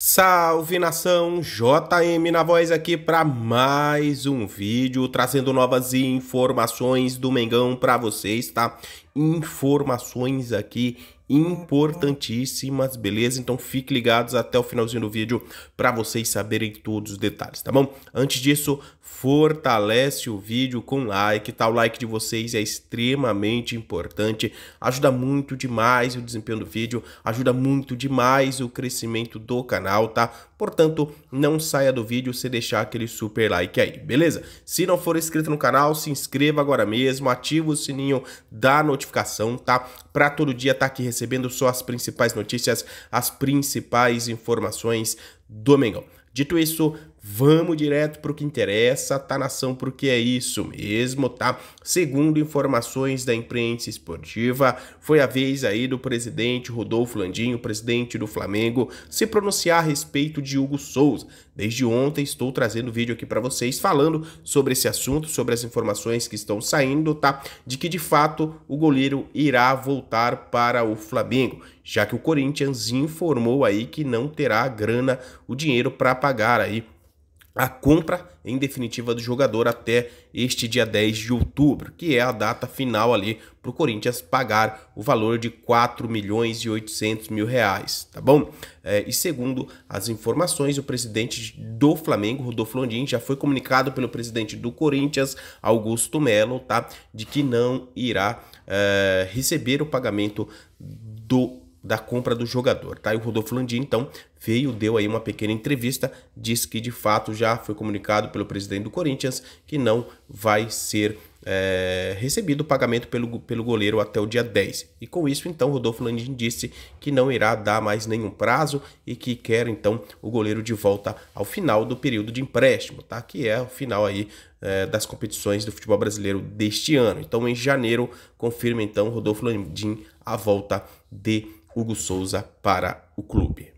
Salve nação, JM na voz aqui para mais um vídeo trazendo novas informações do Mengão para vocês, tá? informações aqui importantíssimas, beleza? Então fique ligados até o finalzinho do vídeo para vocês saberem todos os detalhes, tá bom? Antes disso, fortalece o vídeo com like, tá? O like de vocês é extremamente importante, ajuda muito demais o desempenho do vídeo, ajuda muito demais o crescimento do canal, tá? Portanto, não saia do vídeo se deixar aquele super like aí, beleza? Se não for inscrito no canal, se inscreva agora mesmo, ativa o sininho da notificação notificação, tá? Para todo dia estar tá aqui recebendo só as principais notícias, as principais informações do Mengão. Dito isso, Vamos direto para o que interessa, tá nação, porque é isso mesmo, tá? Segundo informações da imprensa esportiva, foi a vez aí do presidente Rodolfo Landim, presidente do Flamengo, se pronunciar a respeito de Hugo Souza. Desde ontem estou trazendo vídeo aqui para vocês falando sobre esse assunto, sobre as informações que estão saindo, tá? De que de fato o goleiro irá voltar para o Flamengo, já que o Corinthians informou aí que não terá a grana, o dinheiro para pagar aí a compra em definitiva do jogador até este dia 10 de outubro, que é a data final ali para o Corinthians pagar o valor de 4 milhões e 800 mil reais, tá bom? É, e segundo as informações, o presidente do Flamengo, Rodolfo Landim, já foi comunicado pelo presidente do Corinthians, Augusto Melo, tá? De que não irá é, receber o pagamento do da compra do jogador, tá? E o Rodolfo Landim, então, veio, deu aí uma pequena entrevista, disse que de fato já foi comunicado pelo presidente do Corinthians que não vai ser é, recebido o pagamento pelo, pelo goleiro até o dia 10. E com isso, então, Rodolfo Landim disse que não irá dar mais nenhum prazo e que quer, então, o goleiro de volta ao final do período de empréstimo, tá? Que é o final aí é, das competições do futebol brasileiro deste ano. Então, em janeiro, confirma, então, Rodolfo Landim a volta de Hugo Souza para o clube.